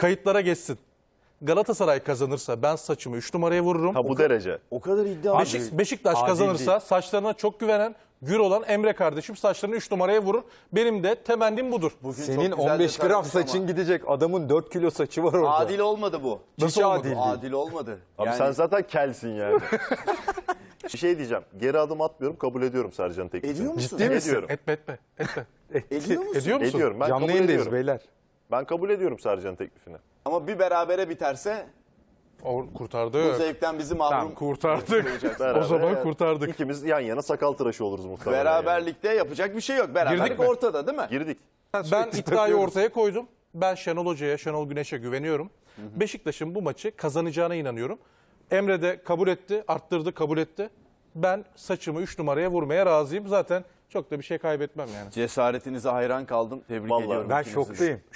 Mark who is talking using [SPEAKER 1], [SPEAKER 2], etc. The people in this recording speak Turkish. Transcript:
[SPEAKER 1] kayıtlara geçsin. Galatasaray kazanırsa ben saçımı 3 numaraya vururum. Ha bu derece.
[SPEAKER 2] O kadar iddia. Beşik, Beşiktaş Adil kazanırsa değil.
[SPEAKER 1] saçlarına çok güvenen gür olan Emre kardeşim saçlarını 3 numaraya vurur. Benim de temennim budur. Bugün Senin 15 gram saçın ama.
[SPEAKER 2] gidecek. Adamın 4 kilo saçı var orada. Adil
[SPEAKER 1] olmadı bu. Nasıl olmadı? adil? Adil
[SPEAKER 2] olmadı. Abi yani... sen zaten kelsin yani.
[SPEAKER 3] Bir şey diyeceğim. Geri adım atmıyorum, kabul ediyorum Sercan teklifini. Ediyor musun? Ciddi misin? Etme etme.
[SPEAKER 1] etme. ediyor musun? Ediyor musun? Ediyorum. Ben Canlı kabul ediyorum. beyler.
[SPEAKER 3] Ben kabul ediyorum Sarcan'ın teklifini.
[SPEAKER 4] Ama bir berabere biterse O
[SPEAKER 3] kurtardı. bu zevkten
[SPEAKER 4] bizi mahrum Tamam kurtardık.
[SPEAKER 3] o zaman kurtardık. İkimiz yan yana sakal tıraşı oluruz muhtemelen.
[SPEAKER 1] yani. yapacak bir şey yok. Beraberlik Girdik mi? ortada değil
[SPEAKER 3] mi? Girdik. Ben iddiayı ortaya
[SPEAKER 1] koydum. Ben Şenol Hoca'ya, Şenol Güneş'e güveniyorum. Beşiktaş'ın bu maçı kazanacağına inanıyorum. Emre de kabul etti, arttırdı, kabul etti. Ben saçımı 3 numaraya vurmaya razıyım. Zaten çok da bir şey kaybetmem yani.
[SPEAKER 4] Cesaretinize hayran kaldım. Tebrik Vallahi ediyorum. ben ikinizi şoktayım.